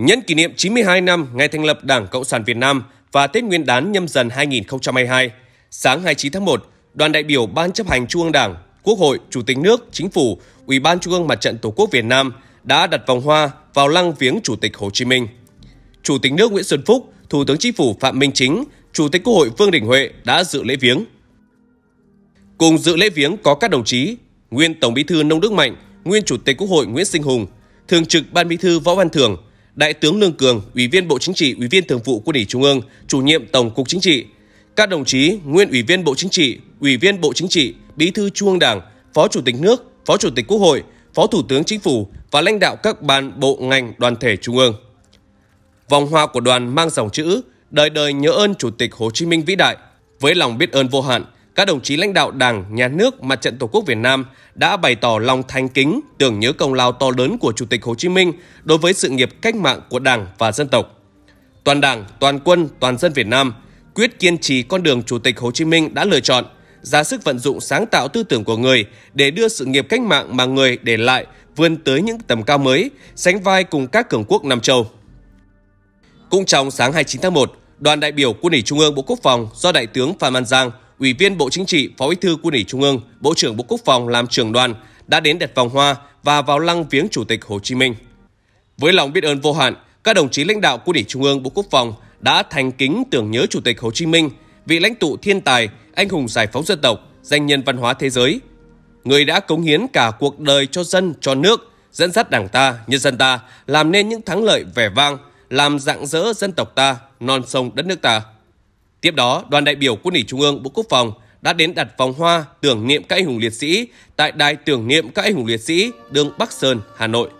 Nhân kỷ niệm 92 năm ngày thành lập Đảng Cộng sản Việt Nam và Tết Nguyên đán nhâm dần 2022, sáng 29 tháng 1, đoàn đại biểu Ban chấp hành Trung ương Đảng, Quốc hội, Chủ tịch nước, Chính phủ, Ủy ban Trung ương Mặt trận Tổ quốc Việt Nam đã đặt vòng hoa vào lăng viếng Chủ tịch Hồ Chí Minh. Chủ tịch nước Nguyễn Xuân Phúc, Thủ tướng Chính phủ Phạm Minh Chính, Chủ tịch Quốc hội Vương Đình Huệ đã dự lễ viếng. Cùng dự lễ viếng có các đồng chí nguyên Tổng Bí thư Nông Đức Mạnh, nguyên Chủ tịch Quốc hội Nguyễn Sinh Hùng, Thường trực Ban Bí thư Võ Văn thường. Đại tướng Lương Cường, Ủy viên Bộ Chính trị, Ủy viên Thường vụ Quân ủy Trung ương, Chủ nhiệm Tổng cục Chính trị, các đồng chí nguyên Ủy viên Bộ Chính trị, Ủy viên Bộ Chính trị, Bí thư Trung ương Đảng, Phó Chủ tịch nước, Phó Chủ tịch Quốc hội, Phó Thủ tướng Chính phủ và lãnh đạo các ban bộ ngành đoàn thể Trung ương. Vòng hoa của đoàn mang dòng chữ Đời đời nhớ ơn Chủ tịch Hồ Chí Minh vĩ đại với lòng biết ơn vô hạn – các đồng chí lãnh đạo Đảng, Nhà nước, Mặt trận Tổ quốc Việt Nam đã bày tỏ lòng thanh kính, tưởng nhớ công lao to lớn của Chủ tịch Hồ Chí Minh đối với sự nghiệp cách mạng của Đảng và dân tộc. Toàn Đảng, toàn quân, toàn dân Việt Nam quyết kiên trì con đường Chủ tịch Hồ Chí Minh đã lựa chọn, ra sức vận dụng sáng tạo tư tưởng của người để đưa sự nghiệp cách mạng mà người để lại vươn tới những tầm cao mới, sánh vai cùng các cường quốc Nam Châu. Cũng trong sáng 29 tháng 1, đoàn đại biểu Quân ủy Trung ương Bộ Quốc phòng do Đại tướng Phạm Văn Giang, Ủy viên Bộ Chính trị, Phó Bí thư Quân ủy Trung ương, Bộ trưởng Bộ Quốc phòng làm trưởng đoàn đã đến đặt vòng hoa và vào lăng viếng Chủ tịch Hồ Chí Minh. Với lòng biết ơn vô hạn, các đồng chí lãnh đạo Quân ủy Trung ương Bộ Quốc phòng đã thành kính tưởng nhớ Chủ tịch Hồ Chí Minh, vị lãnh tụ thiên tài, anh hùng giải phóng dân tộc, danh nhân văn hóa thế giới, người đã cống hiến cả cuộc đời cho dân, cho nước, dẫn dắt Đảng ta, nhân dân ta làm nên những thắng lợi vẻ vang, làm rạng rỡ dân tộc ta, non sông đất nước ta. Tiếp đó, đoàn đại biểu Quân ủy Trung ương Bộ Quốc phòng đã đến đặt vòng hoa tưởng niệm các anh hùng liệt sĩ tại Đài tưởng niệm các anh hùng liệt sĩ đường Bắc Sơn, Hà Nội.